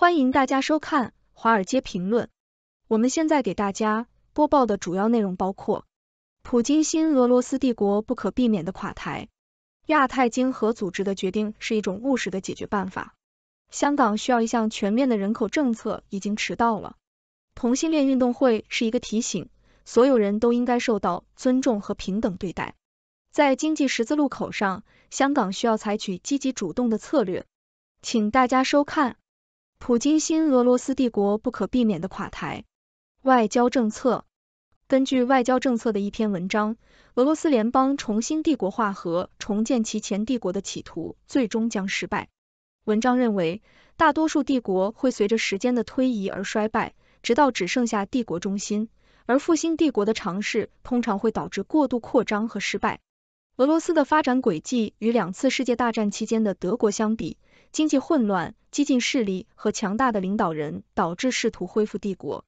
欢迎大家收看《华尔街评论》。我们现在给大家播报的主要内容包括：普京新俄罗斯帝国不可避免的垮台；亚太经合组织的决定是一种务实的解决办法；香港需要一项全面的人口政策已经迟到了；同性恋运动会是一个提醒，所有人都应该受到尊重和平等对待。在经济十字路口上，香港需要采取积极主动的策略。请大家收看。普京新俄罗斯帝国不可避免的垮台。外交政策根据外交政策的一篇文章，俄罗斯联邦重新帝国化和重建其前帝国的企图最终将失败。文章认为，大多数帝国会随着时间的推移而衰败，直到只剩下帝国中心。而复兴帝国的尝试通常会导致过度扩张和失败。俄罗斯的发展轨迹与两次世界大战期间的德国相比。经济混乱、激进势力和强大的领导人导致试图恢复帝国。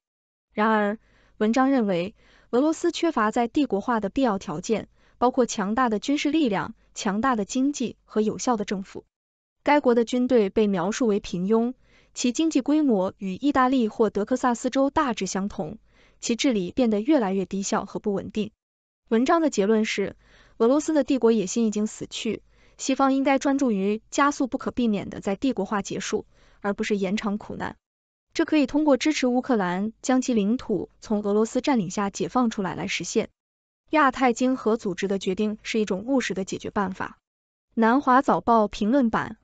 然而，文章认为俄罗斯缺乏在帝国化的必要条件，包括强大的军事力量、强大的经济和有效的政府。该国的军队被描述为平庸，其经济规模与意大利或德克萨斯州大致相同，其治理变得越来越低效和不稳定。文章的结论是，俄罗斯的帝国野心已经死去。西方应该专注于加速不可避免的在帝国化结束，而不是延长苦难。这可以通过支持乌克兰将其领土从俄罗斯占领下解放出来来实现。亚太经合组织的决定是一种务实的解决办法。南华早报评论版：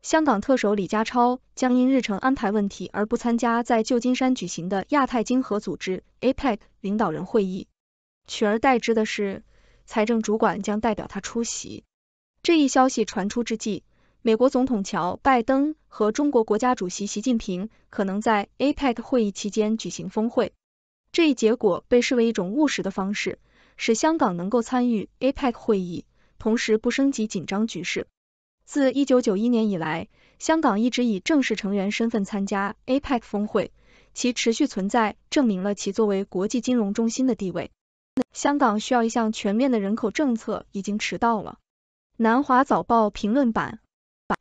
香港特首李家超将因日程安排问题而不参加在旧金山举行的亚太经合组织 （APEC） 领导人会议，取而代之的是财政主管将代表他出席。这一消息传出之际，美国总统乔拜登和中国国家主席习近平可能在 APEC 会议期间举行峰会。这一结果被视为一种务实的方式，使香港能够参与 APEC 会议，同时不升级紧张局势。自一九九一年以来，香港一直以正式成员身份参加 APEC 峰会，其持续存在证明了其作为国际金融中心的地位。香港需要一项全面的人口政策已经迟到了。南华早报评论版：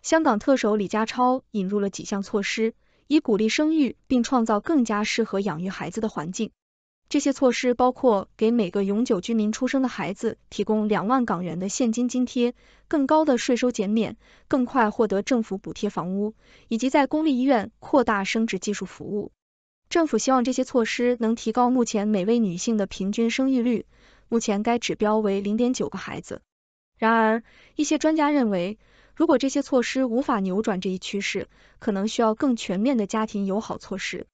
香港特首李家超引入了几项措施，以鼓励生育并创造更加适合养育孩子的环境。这些措施包括给每个永久居民出生的孩子提供两万港元的现金津贴、更高的税收减免、更快获得政府补贴房屋，以及在公立医院扩大生殖技术服务。政府希望这些措施能提高目前每位女性的平均生育率，目前该指标为零点九个孩子。然而，一些专家认为，如果这些措施无法扭转这一趋势，可能需要更全面的家庭友好措施。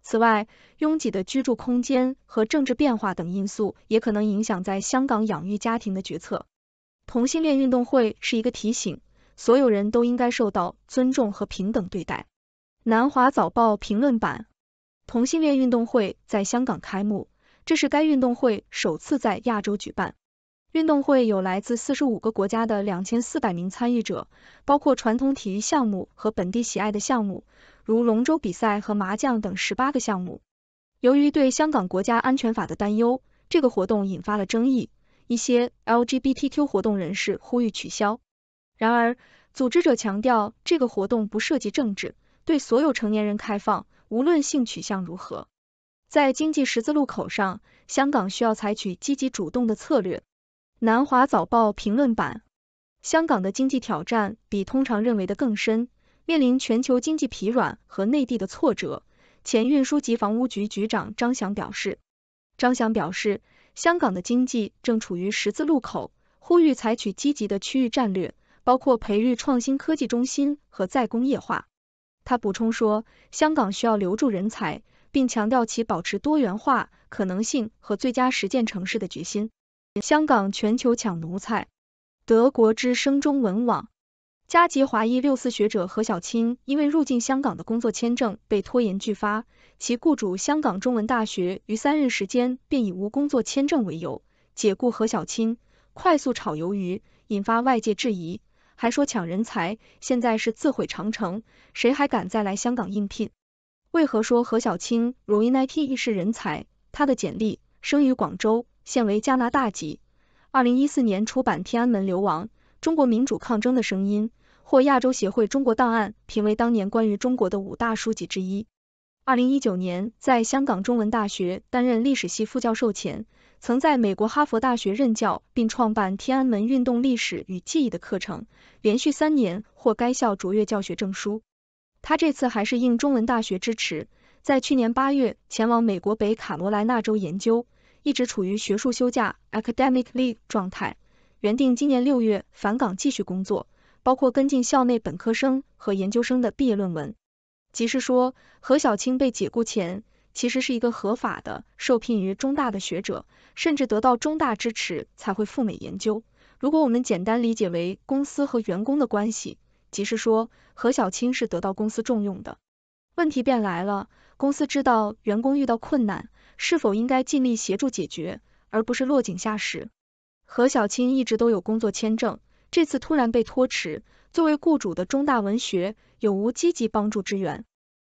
此外，拥挤的居住空间和政治变化等因素也可能影响在香港养育家庭的决策。同性恋运动会是一个提醒，所有人都应该受到尊重和平等对待。南华早报评论版：同性恋运动会在香港开幕，这是该运动会首次在亚洲举办。运动会有来自四十五个国家的两千四百名参与者，包括传统体育项目和本地喜爱的项目，如龙舟比赛和麻将等十八个项目。由于对香港国家安全法的担忧，这个活动引发了争议，一些 LGBTQ 活动人士呼吁取消。然而，组织者强调这个活动不涉及政治，对所有成年人开放，无论性取向如何。在经济十字路口上，香港需要采取积极主动的策略。南华早报评论版：香港的经济挑战比通常认为的更深，面临全球经济疲软和内地的挫折。前运输及房屋局局长张翔表示，张翔表示，香港的经济正处于十字路口，呼吁采取积极的区域战略，包括培育创新科技中心和再工业化。他补充说，香港需要留住人才，并强调其保持多元化可能性和最佳实践城市的决心。香港全球抢奴才，德国之声中文网，加籍华裔六四学者何小青，因为入境香港的工作签证被拖延拒发，其雇主香港中文大学于三日时间便以无工作签证为由解雇何小青，快速炒鱿鱼，引发外界质疑，还说抢人才，现在是自毁长城，谁还敢再来香港应聘？为何说何小青如 n i 难聘是人才？他的简历，生于广州。现为加拿大籍。二零一四年出版《天安门流亡：中国民主抗争的声音》，获亚洲协会中国档案评为当年关于中国的五大书籍之一。二零一九年，在香港中文大学担任历史系副教授前，曾在美国哈佛大学任教，并创办《天安门运动历史与记忆》的课程，连续三年获该校卓越教学证书。他这次还是应中文大学支持，在去年八月前往美国北卡罗来纳州研究。一直处于学术休假 （academic leave） 状态，原定今年六月返岗继续工作，包括跟进校内本科生和研究生的毕业论文。即是说，何小青被解雇前，其实是一个合法的受聘于中大的学者，甚至得到中大支持才会赴美研究。如果我们简单理解为公司和员工的关系，即是说何小青是得到公司重用的。问题便来了，公司知道员工遇到困难。是否应该尽力协助解决，而不是落井下石？何小青一直都有工作签证，这次突然被拖迟，作为雇主的中大文学有无积极帮助支援？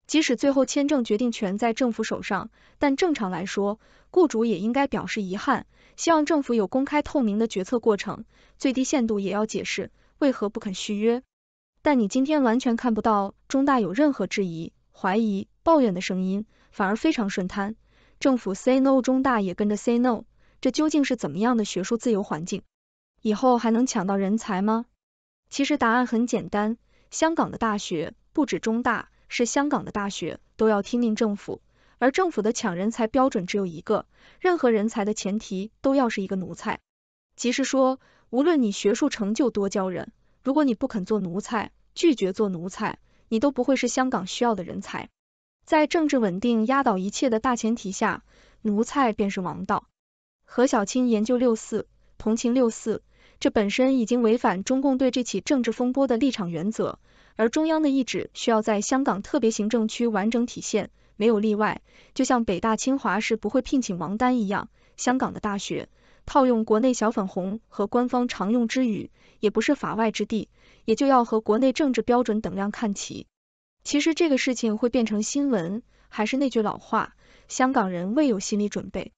即使最后签证决定权在政府手上，但正常来说，雇主也应该表示遗憾，希望政府有公开透明的决策过程，最低限度也要解释为何不肯续约。但你今天完全看不到中大有任何质疑、怀疑、抱怨的声音，反而非常顺摊。政府 say no，中大也跟着 say no，这究竟是怎么样的学术自由环境？以后还能抢到人才吗？其实答案很简单，香港的大学不止中大，是香港的大学都要听命政府，而政府的抢人才标准只有一个，任何人才的前提都要是一个奴才，即是说，无论你学术成就多骄人，如果你不肯做奴才，拒绝做奴才，你都不会是香港需要的人才。在政治稳定压倒一切的大前提下，奴才便是王道。何小青研究六四，同情六四，这本身已经违反中共对这起政治风波的立场原则。而中央的意志需要在香港特别行政区完整体现，没有例外。就像北大、清华是不会聘请王丹一样，香港的大学，套用国内小粉红和官方常用之语，也不是法外之地，也就要和国内政治标准等量看齐。其实这个事情会变成新闻，还是那句老话，香港人未有心理准备。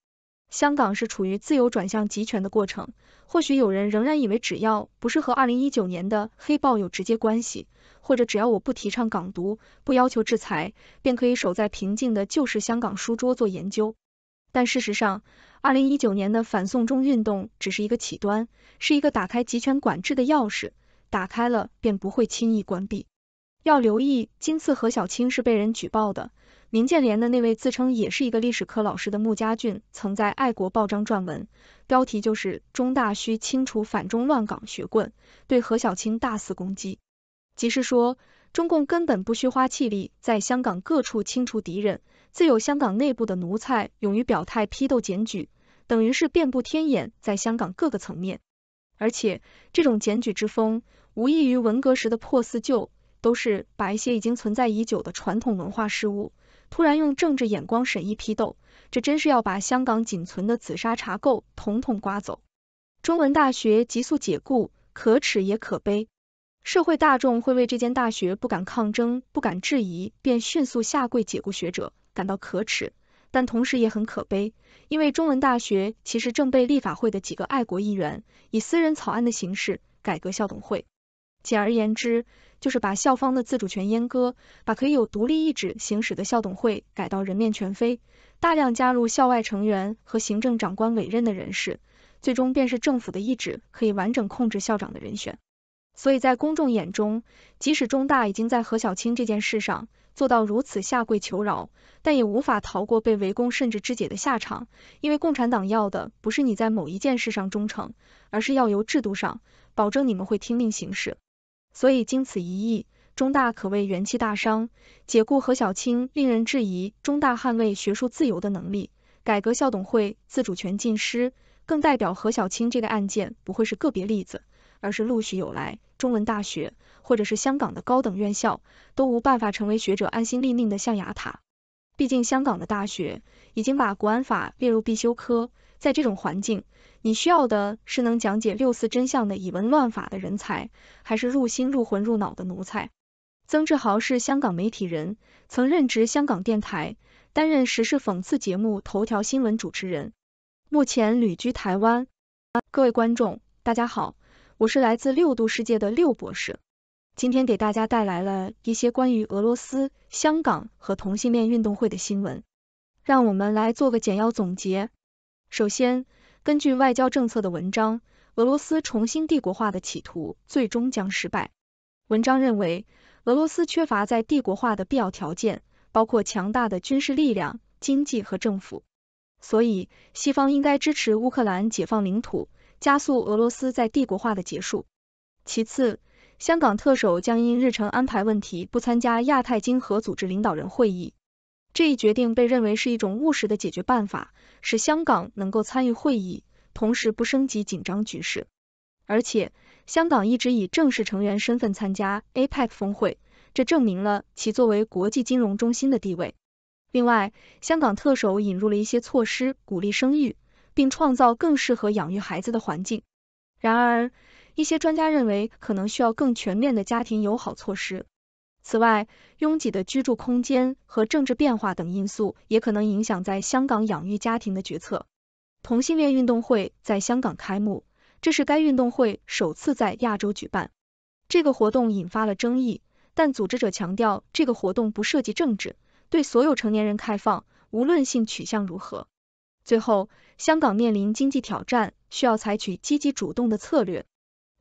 香港是处于自由转向集权的过程，或许有人仍然以为只要不是和二零一九年的黑豹有直接关系，或者只要我不提倡港独，不要求制裁，便可以守在平静的旧式香港书桌做研究。但事实上，二零一九年的反送中运动只是一个起端，是一个打开集权管制的钥匙，打开了便不会轻易关闭。要留意，今次何小青是被人举报的。民建联的那位自称也是一个历史科老师的穆家俊，曾在《爱国报章》撰文，标题就是“中大需清除反中乱港学棍”，对何小青大肆攻击。即是说，中共根本不需花气力在香港各处清除敌人，自有香港内部的奴才勇于表态批斗检举，等于是遍布天眼在香港各个层面。而且，这种检举之风，无异于文革时的破四旧。都是把一些已经存在已久的传统文化事物，突然用政治眼光审议批斗，这真是要把香港仅存的紫砂茶垢统统刮走。中文大学急速解雇，可耻也可悲。社会大众会为这间大学不敢抗争、不敢质疑，便迅速下跪解雇学者感到可耻，但同时也很可悲，因为中文大学其实正被立法会的几个爱国议员以私人草案的形式改革校董会。简而言之。就是把校方的自主权阉割，把可以有独立意志行使的校董会改到人面全非，大量加入校外成员和行政长官委任的人士，最终便是政府的意志可以完整控制校长的人选。所以在公众眼中，即使中大已经在何小青这件事上做到如此下跪求饶，但也无法逃过被围攻甚至肢解的下场，因为共产党要的不是你在某一件事上忠诚，而是要由制度上保证你们会听命行事。所以经此一役，中大可谓元气大伤。解雇何小青，令人质疑中大捍卫学术自由的能力，改革校董会自主权尽失，更代表何小青这个案件不会是个别例子，而是陆续有来。中文大学或者是香港的高等院校，都无办法成为学者安心立命的象牙塔。毕竟香港的大学已经把国安法列入必修科，在这种环境。你需要的是能讲解六四真相的以文乱法的人才，还是入心入魂入脑的奴才？曾志豪是香港媒体人，曾任职香港电台，担任时事讽刺节目《头条新闻》主持人，目前旅居台湾。各位观众，大家好，我是来自六度世界的六博士，今天给大家带来了一些关于俄罗斯、香港和同性恋运动会的新闻，让我们来做个简要总结。首先。根据外交政策的文章，俄罗斯重新帝国化的企图最终将失败。文章认为，俄罗斯缺乏在帝国化的必要条件，包括强大的军事力量、经济和政府，所以西方应该支持乌克兰解放领土，加速俄罗斯在帝国化的结束。其次，香港特首将因日程安排问题不参加亚太经合组织领导人会议。这一决定被认为是一种务实的解决办法，使香港能够参与会议，同时不升级紧张局势。而且，香港一直以正式成员身份参加 APEC 峰会，这证明了其作为国际金融中心的地位。另外，香港特首引入了一些措施，鼓励生育，并创造更适合养育孩子的环境。然而，一些专家认为可能需要更全面的家庭友好措施。此外，拥挤的居住空间和政治变化等因素也可能影响在香港养育家庭的决策。同性恋运动会在香港开幕，这是该运动会首次在亚洲举办。这个活动引发了争议，但组织者强调这个活动不涉及政治，对所有成年人开放，无论性取向如何。最后，香港面临经济挑战，需要采取积极主动的策略。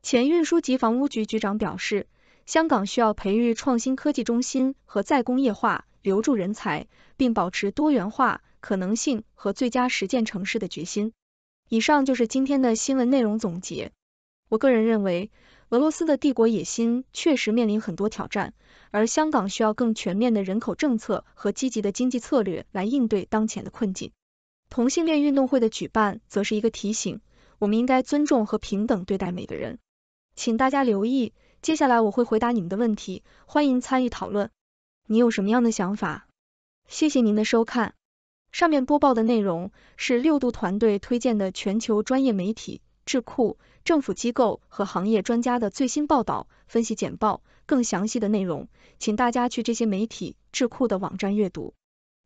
前运输及房屋局局长表示。香港需要培育创新科技中心和再工业化，留住人才，并保持多元化可能性和最佳实践城市的决心。以上就是今天的新闻内容总结。我个人认为，俄罗斯的帝国野心确实面临很多挑战，而香港需要更全面的人口政策和积极的经济策略来应对当前的困境。同性恋运动会的举办，则是一个提醒，我们应该尊重和平等对待每个人。请大家留意。接下来我会回答你们的问题，欢迎参与讨论。你有什么样的想法？谢谢您的收看。上面播报的内容是六度团队推荐的全球专业媒体、智库、政府机构和行业专家的最新报道、分析简报。更详细的内容，请大家去这些媒体、智库的网站阅读。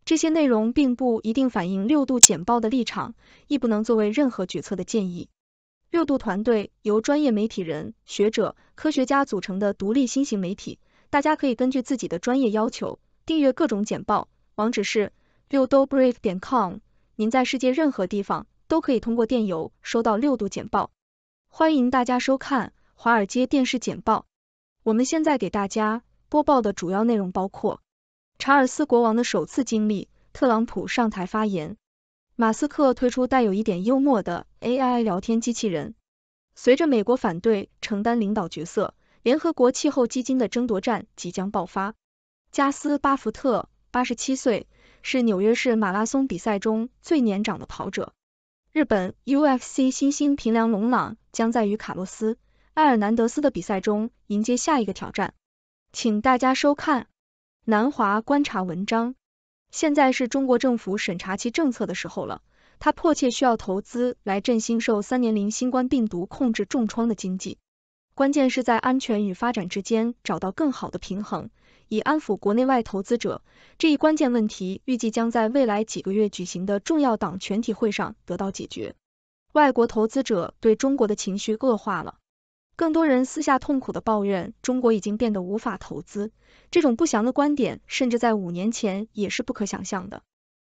这些内容并不一定反映六度简报的立场，亦不能作为任何决策的建议。六度团队由专业媒体人、学者、科学家组成的独立新型媒体，大家可以根据自己的专业要求订阅各种简报，网址是六 o brief 点 com。您在世界任何地方都可以通过电邮收到六度简报。欢迎大家收看华尔街电视简报。我们现在给大家播报的主要内容包括：查尔斯国王的首次经历，特朗普上台发言。马斯克推出带有一点幽默的 AI 聊天机器人。随着美国反对承担领导角色，联合国气候基金的争夺战即将爆发。加斯·巴福特，八十七岁，是纽约市马拉松比赛中最年长的跑者。日本 UFC 新星平良龙朗将在与卡洛斯·埃尔南德斯的比赛中迎接下一个挑战。请大家收看南华观察文章。现在是中国政府审查其政策的时候了，他迫切需要投资来振兴受三年零新冠病毒控制重创的经济。关键是在安全与发展之间找到更好的平衡，以安抚国内外投资者。这一关键问题预计将在未来几个月举行的重要党全体会上得到解决。外国投资者对中国的情绪恶化了。更多人私下痛苦的抱怨，中国已经变得无法投资。这种不祥的观点，甚至在五年前也是不可想象的。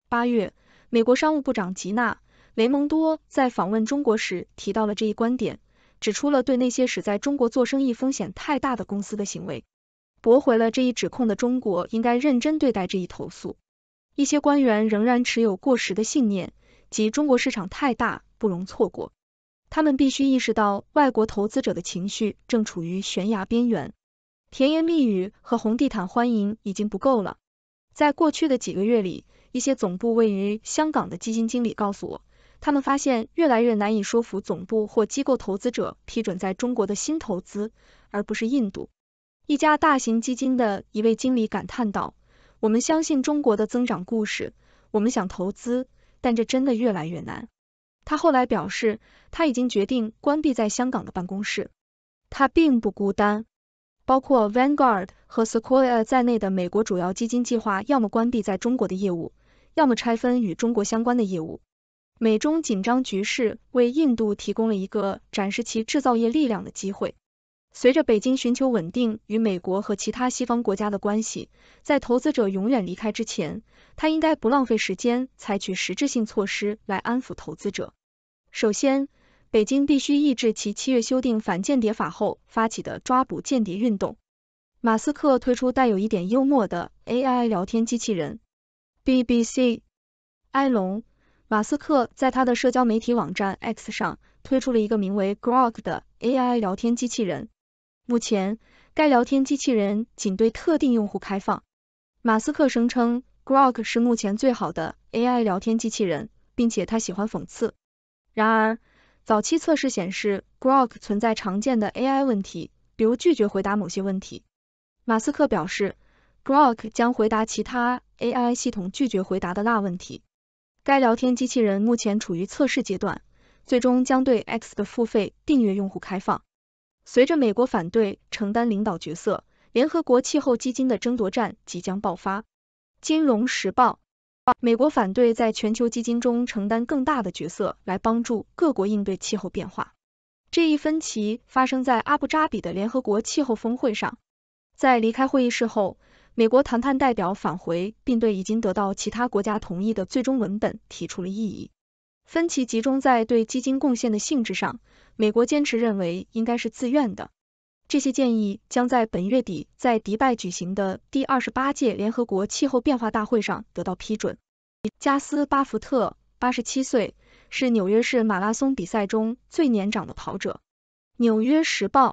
八月，美国商务部长吉娜·雷蒙多在访问中国时提到了这一观点，指出了对那些使在中国做生意风险太大的公司的行为，驳回了这一指控的中国应该认真对待这一投诉。一些官员仍然持有过时的信念，即中国市场太大，不容错过。他们必须意识到，外国投资者的情绪正处于悬崖边缘。甜言蜜语和红地毯欢迎已经不够了。在过去的几个月里，一些总部位于香港的基金经理告诉我，他们发现越来越难以说服总部或机构投资者批准在中国的新投资，而不是印度。一家大型基金的一位经理感叹道：“我们相信中国的增长故事，我们想投资，但这真的越来越难。”他后来表示，他已经决定关闭在香港的办公室。他并不孤单，包括 Vanguard 和 Sequoia 在内的美国主要基金计划，要么关闭在中国的业务，要么拆分与中国相关的业务。美中紧张局势为印度提供了一个展示其制造业力量的机会。随着北京寻求稳定与美国和其他西方国家的关系，在投资者永远离开之前，他应该不浪费时间采取实质性措施来安抚投资者。首先，北京必须抑制其七月修订反间谍法后发起的抓捕间谍运动。马斯克推出带有一点幽默的 AI 聊天机器人。BBC。埃隆·马斯克在他的社交媒体网站 X 上推出了一个名为 Grok 的 AI 聊天机器人。目前，该聊天机器人仅对特定用户开放。马斯克声称，Grok 是目前最好的 AI 聊天机器人，并且他喜欢讽刺。然而，早期测试显示 Grok 存在常见的 AI 问题，比如拒绝回答某些问题。马斯克表示，Grok 将回答其他 AI 系统拒绝回答的大问题。该聊天机器人目前处于测试阶段，最终将对 X 的付费订阅用户开放。随着美国反对承担领导角色，联合国气候基金的争夺战即将爆发。金融时报，美国反对在全球基金中承担更大的角色，来帮助各国应对气候变化。这一分歧发生在阿布扎比的联合国气候峰会上。在离开会议室后，美国谈判代表返回，并对已经得到其他国家同意的最终文本提出了异议。分歧集中在对基金贡献的性质上。美国坚持认为应该是自愿的。这些建议将在本月底在迪拜举行的第二十八届联合国气候变化大会上得到批准。加斯·巴福特，八十七岁，是纽约市马拉松比赛中最年长的跑者。《纽约时报》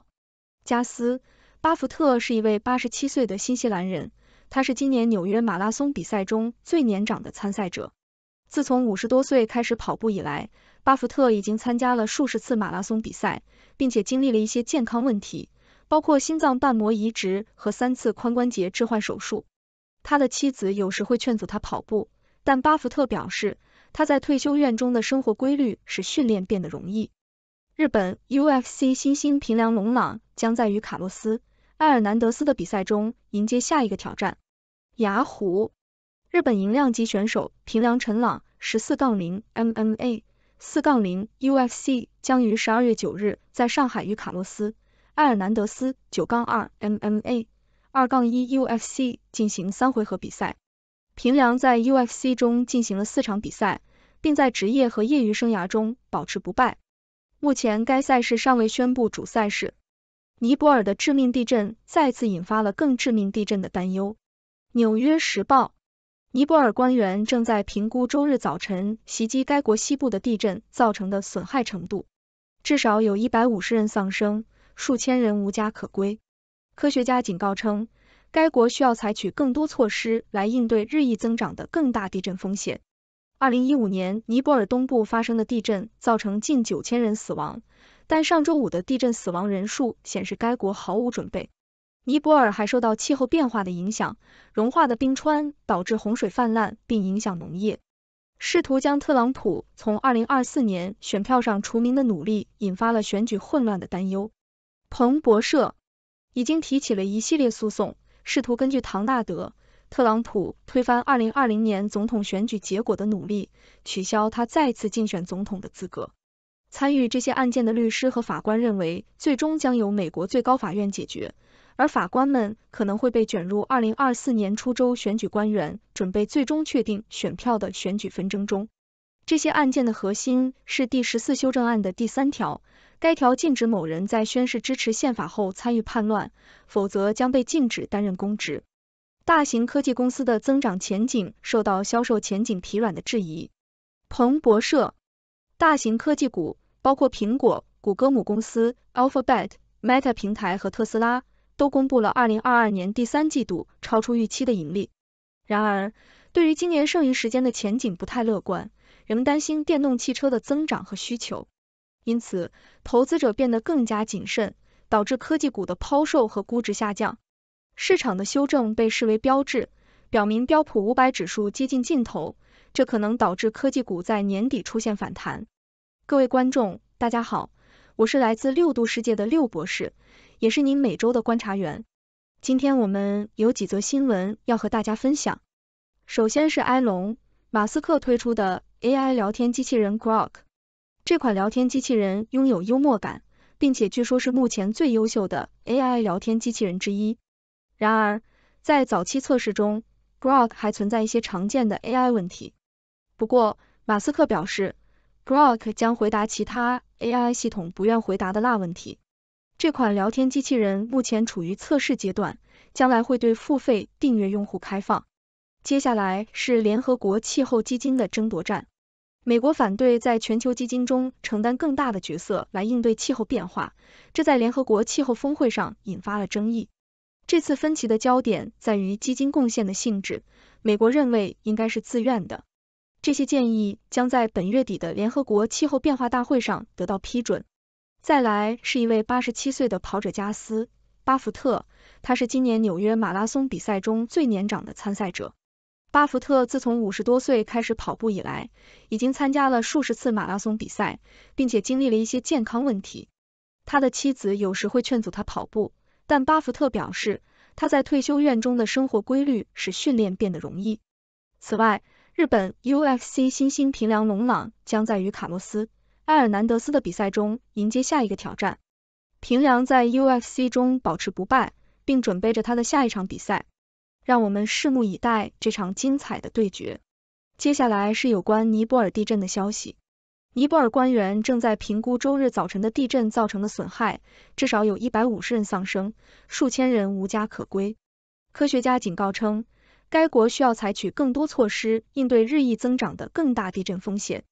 加斯·巴福特是一位八十七岁的新西兰人，他是今年纽约马拉松比赛中最年长的参赛者。自从五十多岁开始跑步以来，巴福特已经参加了数十次马拉松比赛，并且经历了一些健康问题，包括心脏瓣膜移植和三次髋关节置换手术。他的妻子有时会劝阻他跑步，但巴福特表示，他在退休院中的生活规律使训练变得容易。日本 UFC 新星平良龙朗将在与卡洛斯·埃尔南德斯的比赛中迎接下一个挑战。雅虎。日本银量级选手平良陈朗十四杠零 MMA 四杠零 UFC 将于十二月九日在上海与卡洛斯·埃尔南德斯九杠二 MMA 二杠一 UFC 进行三回合比赛。平良在 UFC 中进行了四场比赛，并在职业和业余生涯中保持不败。目前该赛事尚未宣布主赛事。尼泊尔的致命地震再次引发了更致命地震的担忧。纽约时报。尼泊尔官员正在评估周日早晨袭击该国西部的地震造成的损害程度，至少有一百五十人丧生，数千人无家可归。科学家警告称，该国需要采取更多措施来应对日益增长的更大地震风险。二零一五年尼泊尔东部发生的地震造成近九千人死亡，但上周五的地震死亡人数显示该国毫无准备。尼泊尔还受到气候变化的影响，融化的冰川导致洪水泛滥并影响农业。试图将特朗普从二零二四年选票上除名的努力引发了选举混乱的担忧。彭博社已经提起了一系列诉讼，试图根据唐纳德·特朗普推翻二零二零年总统选举结果的努力，取消他再次竞选总统的资格。参与这些案件的律师和法官认为，最终将由美国最高法院解决。而法官们可能会被卷入二零二四年初州选举官员准备最终确定选票的选举纷争中。这些案件的核心是第十四修正案的第三条，该条禁止某人在宣誓支持宪法后参与叛乱，否则将被禁止担任公职。大型科技公司的增长前景受到销售前景疲软的质疑。彭博社，大型科技股包括苹果、谷歌母公司 Alphabet、Meta 平台和特斯拉。都公布了二零二二年第三季度超出预期的盈利，然而对于今年剩余时间的前景不太乐观，人们担心电动汽车的增长和需求，因此投资者变得更加谨慎，导致科技股的抛售和估值下降。市场的修正被视为标志，表明标普五百指数接近尽头，这可能导致科技股在年底出现反弹。各位观众，大家好，我是来自六度世界的六博士。也是您每周的观察员。今天我们有几则新闻要和大家分享。首先是埃隆·马斯克推出的 AI 聊天机器人 Grok，这款聊天机器人拥有幽默感，并且据说是目前最优秀的 AI 聊天机器人之一。然而，在早期测试中，Grok 还存在一些常见的 AI 问题。不过，马斯克表示，Grok 将回答其他 AI 系统不愿回答的烂问题。这款聊天机器人目前处于测试阶段，将来会对付费订阅用户开放。接下来是联合国气候基金的争夺战。美国反对在全球基金中承担更大的角色来应对气候变化，这在联合国气候峰会上引发了争议。这次分歧的焦点在于基金贡献的性质。美国认为应该是自愿的。这些建议将在本月底的联合国气候变化大会上得到批准。再来是一位八十七岁的跑者加斯·巴福特，他是今年纽约马拉松比赛中最年长的参赛者。巴福特自从五十多岁开始跑步以来，已经参加了数十次马拉松比赛，并且经历了一些健康问题。他的妻子有时会劝阻他跑步，但巴福特表示，他在退休院中的生活规律使训练变得容易。此外，日本 UFC 新星平良龙朗将在与卡洛斯。埃尔南德斯的比赛中迎接下一个挑战。平良在 UFC 中保持不败，并准备着他的下一场比赛。让我们拭目以待这场精彩的对决。接下来是有关尼泊尔地震的消息。尼泊尔官员正在评估周日早晨的地震造成的损害，至少有一百五十人丧生，数千人无家可归。科学家警告称，该国需要采取更多措施应对日益增长的更大地震风险。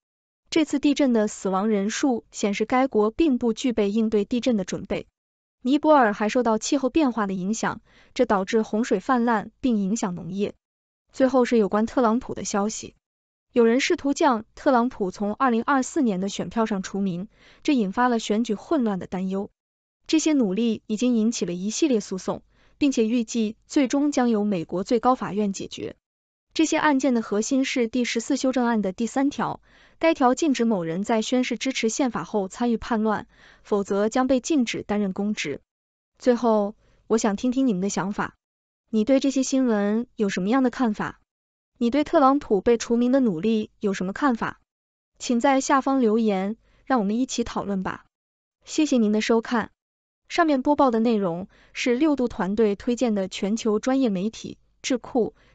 这次地震的死亡人数显示该国并不具备应对地震的准备。尼泊尔还受到气候变化的影响，这导致洪水泛滥并影响农业。最后是有关特朗普的消息，有人试图将特朗普从二零二四年的选票上除名，这引发了选举混乱的担忧。这些努力已经引起了一系列诉讼，并且预计最终将由美国最高法院解决。这些案件的核心是第十四修正案的第三条，该条禁止某人在宣誓支持宪法后参与叛乱，否则将被禁止担任公职。最后，我想听听你们的想法，你对这些新闻有什么样的看法？你对特朗普被除名的努力有什么看法？请在下方留言，让我们一起讨论吧。谢谢您的收看，上面播报的内容是六度团队推荐的全球专业媒体智库。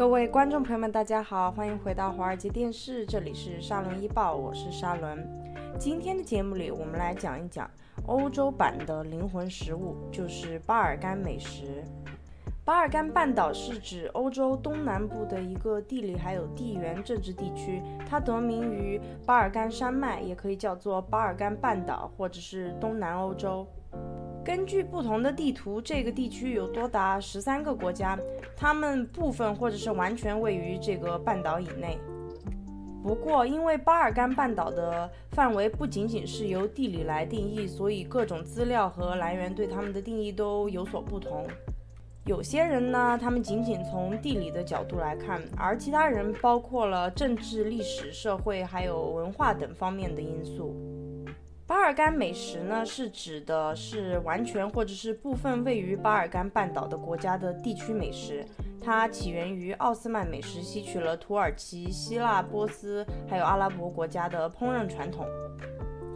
各位观众朋友们，大家好，欢迎回到华尔街电视，这里是沙伦一报，我是沙伦。今天的节目里，我们来讲一讲欧洲版的灵魂食物，就是巴尔干美食。巴尔干半岛是指欧洲东南部的一个地理还有地缘政治地区，它得名于巴尔干山脉，也可以叫做巴尔干半岛或者是东南欧洲。根据不同的地图，这个地区有多达十三个国家，它们部分或者是完全位于这个半岛以内。不过，因为巴尔干半岛的范围不仅仅是由地理来定义，所以各种资料和来源对他们的定义都有所不同。有些人呢，他们仅仅从地理的角度来看，而其他人包括了政治、历史、社会还有文化等方面的因素。巴尔干美食呢，是指的是完全或者是部分位于巴尔干半岛的国家的地区美食。它起源于奥斯曼美食，吸取了土耳其、希腊、波斯还有阿拉伯国家的烹饪传统。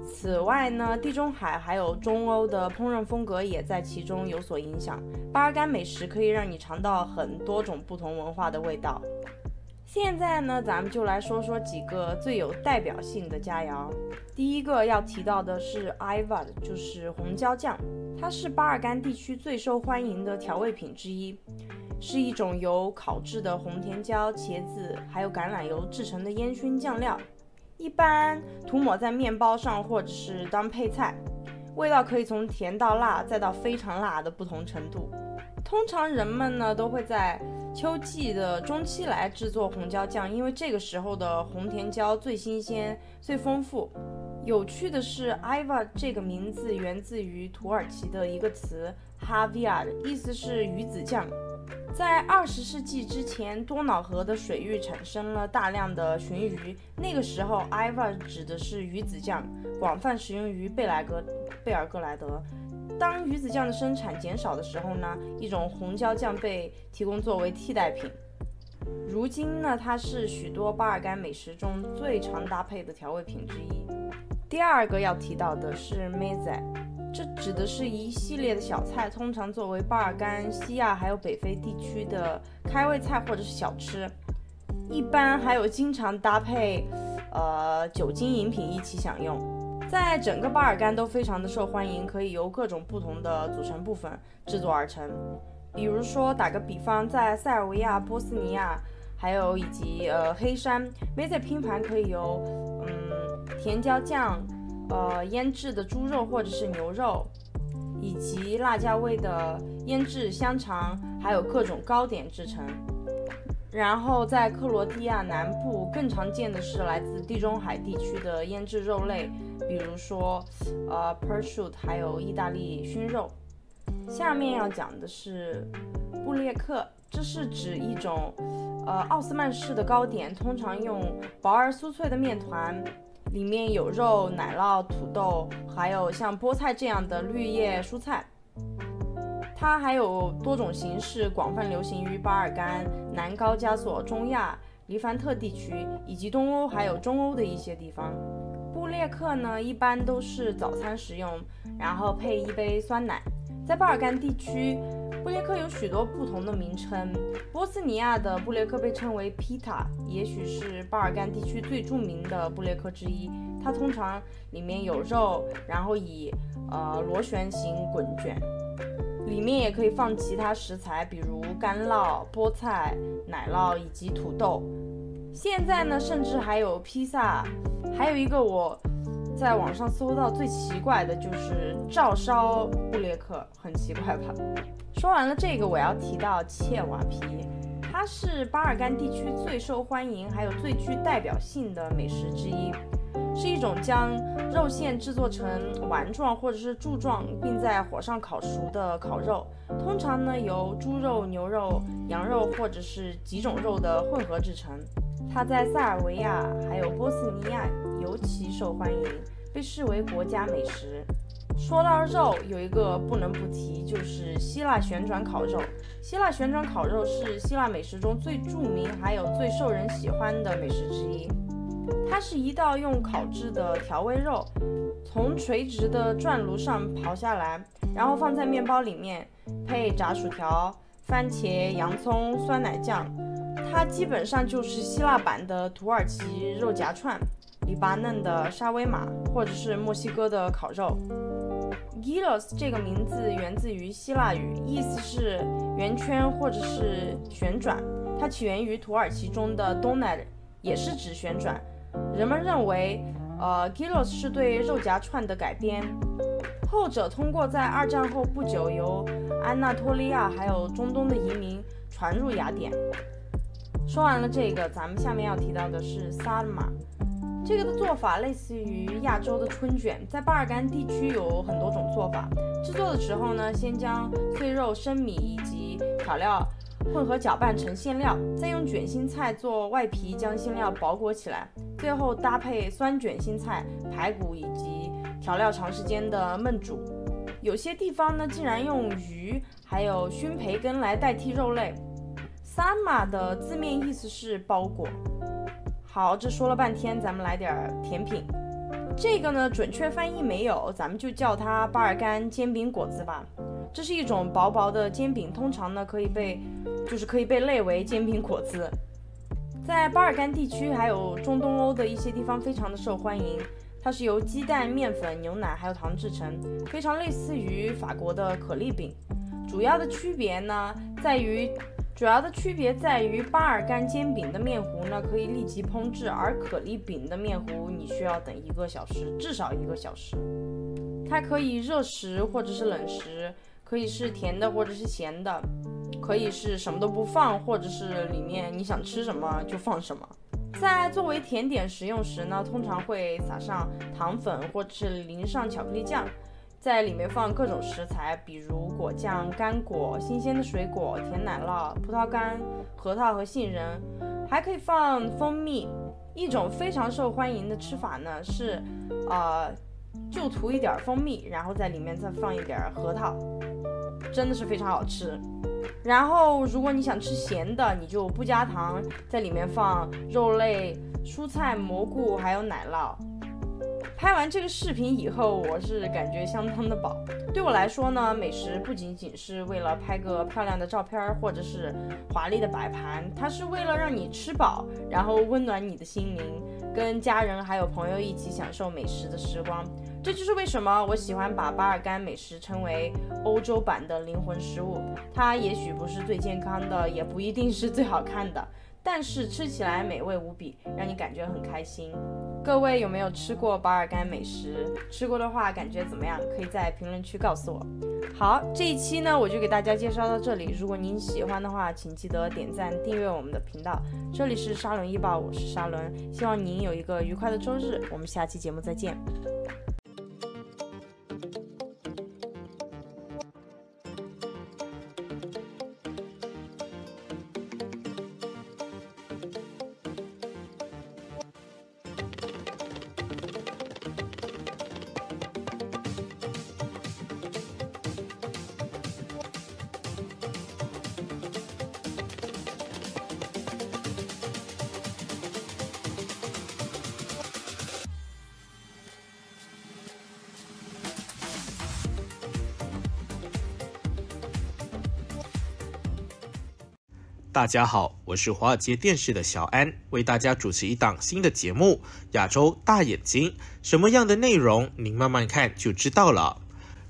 此外呢，地中海还有中欧的烹饪风格也在其中有所影响。巴尔干美食可以让你尝到很多种不同文化的味道。现在呢，咱们就来说说几个最有代表性的佳肴。第一个要提到的是 Ivad，就是红椒酱，它是巴尔干地区最受欢迎的调味品之一，是一种由烤制的红甜椒、茄子还有橄榄油制成的烟熏酱料，一般涂抹在面包上或者是当配菜，味道可以从甜到辣再到非常辣的不同程度。通常人们呢都会在秋季的中期来制作红椒酱，因为这个时候的红甜椒最新鲜、最丰富。有趣的是，Iva 这个名字源自于土耳其的一个词 h a v i a 意思是鱼子酱。在二十世纪之前，多瑙河的水域产生了大量的鲟鱼，那个时候 Iva 指的是鱼子酱，广泛使用于贝莱格贝尔格莱德。当鱼子酱的生产减少的时候呢，一种红椒酱被提供作为替代品。如今呢，它是许多巴尔干美食中最常搭配的调味品之一。第二个要提到的是 m e z e 这指的是一系列的小菜，通常作为巴尔干、西亚还有北非地区的开胃菜或者是小吃，一般还有经常搭配，呃，酒精饮品一起享用。在整个巴尔干都非常的受欢迎，可以由各种不同的组成部分制作而成。比如说，打个比方，在塞尔维亚、波斯尼亚，还有以及呃黑山，梅子拼盘可以由嗯甜椒酱、呃腌制的猪肉或者是牛肉，以及辣椒味的腌制香肠，还有各种糕点制成。然后在克罗地亚南部更常见的是来自地中海地区的腌制肉类。比如说，呃，perchute，还有意大利熏肉。下面要讲的是布列克，这是指一种，呃，奥斯曼式的糕点，通常用薄而酥脆的面团，里面有肉、奶酪、土豆，还有像菠菜这样的绿叶蔬菜。它还有多种形式，广泛流行于巴尔干、南高加索、中亚、黎凡特地区以及东欧还有中欧的一些地方。布列克呢，一般都是早餐食用，然后配一杯酸奶。在巴尔干地区，布列克有许多不同的名称。波斯尼亚的布列克被称为皮塔，也许是巴尔干地区最著名的布列克之一。它通常里面有肉，然后以呃螺旋形滚卷，里面也可以放其他食材，比如干酪、菠菜、奶酪以及土豆。现在呢，甚至还有披萨，还有一个我在网上搜到最奇怪的就是照烧布列克，很奇怪吧？说完了这个，我要提到切瓦皮，它是巴尔干地区最受欢迎还有最具代表性的美食之一，是一种将肉馅制作成丸状或者是柱状，并在火上烤熟的烤肉，通常呢由猪肉、牛肉、羊肉或者是几种肉的混合制成。它在塞尔维亚还有波斯尼亚尤其受欢迎，被视为国家美食。说到肉，有一个不能不提，就是希腊旋转烤肉。希腊旋转烤肉是希腊美食中最著名，还有最受人喜欢的美食之一。它是一道用烤制的调味肉，从垂直的转炉上刨下来，然后放在面包里面，配炸薯条、番茄、洋葱、酸奶酱。它基本上就是希腊版的土耳其肉夹串、黎巴嫩的沙威玛，或者是墨西哥的烤肉。g i l o s 这个名字源自于希腊语，意思是圆圈或者是旋转。它起源于土耳其中的 d o n 也是指旋转。人们认为，呃 g i l o s 是对肉夹串的改编。后者通过在二战后不久由安纳托利亚还有中东的移民传入雅典。说完了这个，咱们下面要提到的是萨尔玛。这个的做法类似于亚洲的春卷，在巴尔干地区有很多种做法。制作的时候呢，先将碎肉、生米以及调料混合搅拌成馅料，再用卷心菜做外皮，将馅料包裹起来，最后搭配酸卷心菜、排骨以及调料长时间的焖煮。有些地方呢，竟然用鱼还有熏培根来代替肉类。三马的字面意思是包裹。好，这说了半天，咱们来点甜品。这个呢，准确翻译没有，咱们就叫它巴尔干煎饼果子吧。这是一种薄薄的煎饼，通常呢可以被就是可以被类为煎饼果子。在巴尔干地区还有中东欧的一些地方非常的受欢迎。它是由鸡蛋、面粉、牛奶还有糖制成，非常类似于法国的可丽饼。主要的区别呢，在于主要的区别在于巴尔干煎饼的面糊呢可以立即烹制，而可丽饼的面糊你需要等一个小时，至少一个小时。它可以热食或者是冷食，可以是甜的或者是咸的，可以是什么都不放，或者是里面你想吃什么就放什么。在作为甜点食用时呢，通常会撒上糖粉或者是淋上巧克力酱。在里面放各种食材，比如果酱、干果、新鲜的水果、甜奶酪、葡萄干、核桃和杏仁，还可以放蜂蜜。一种非常受欢迎的吃法呢是，呃，就涂一点蜂蜜，然后在里面再放一点核桃，真的是非常好吃。然后，如果你想吃咸的，你就不加糖，在里面放肉类、蔬菜、蘑菇，还有奶酪。拍完这个视频以后，我是感觉相当的饱。对我来说呢，美食不仅仅是为了拍个漂亮的照片儿，或者是华丽的摆盘，它是为了让你吃饱，然后温暖你的心灵，跟家人还有朋友一起享受美食的时光。这就是为什么我喜欢把巴尔干美食称为欧洲版的灵魂食物。它也许不是最健康的，也不一定是最好看的。但是吃起来美味无比，让你感觉很开心。各位有没有吃过巴尔干美食？吃过的话感觉怎么样？可以在评论区告诉我。好，这一期呢我就给大家介绍到这里。如果您喜欢的话，请记得点赞、订阅我们的频道。这里是沙伦一报，我是沙伦。希望您有一个愉快的周日，我们下期节目再见。大家好，我是华尔街电视的小安，为大家主持一档新的节目《亚洲大眼睛》，什么样的内容，您慢慢看就知道了。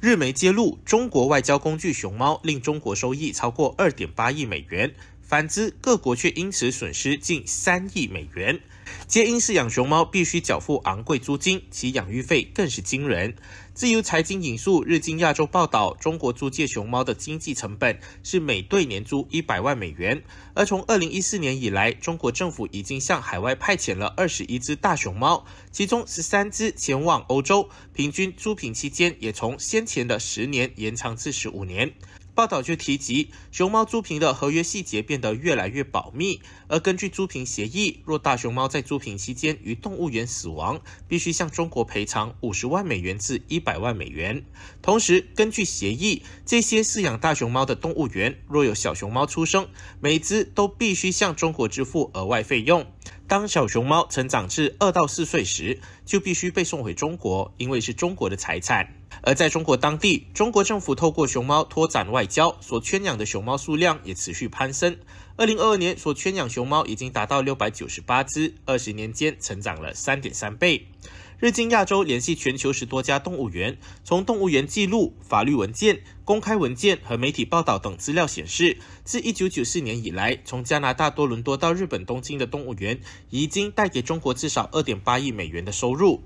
日媒揭露中国外交工具熊猫令中国收益超过二点八亿美元。反之，各国却因此损失近三亿美元，皆因是养熊猫必须缴付昂贵租金，其养育费更是惊人。自由财经引述《日经亚洲》报道，中国租借熊猫的经济成本是每对年租一百万美元。而从二零一四年以来，中国政府已经向海外派遣了二十一只大熊猫，其中十三只前往欧洲，平均租聘期间也从先前的十年延长至十五年。报道就提及，熊猫租赁的合约细节变得越来越保密。而根据租凭协议，若大熊猫在租凭期间于动物园死亡，必须向中国赔偿五十万美元至一百万美元。同时，根据协议，这些饲养大熊猫的动物园若有小熊猫出生，每只都必须向中国支付额外费用。当小熊猫成长至二到四岁时，就必须被送回中国，因为是中国的财产。而在中国当地，中国政府透过熊猫拓展外交，所圈养的熊猫数量也持续攀升。二零二二年所圈养熊猫已经达到六百九十八只，二十年间成长了三点三倍。日经亚洲联系全球十多家动物园，从动物园记录、法律文件、公开文件和媒体报道等资料显示，自一九九四年以来，从加拿大多伦多到日本东京的动物园，已经带给中国至少二点八亿美元的收入。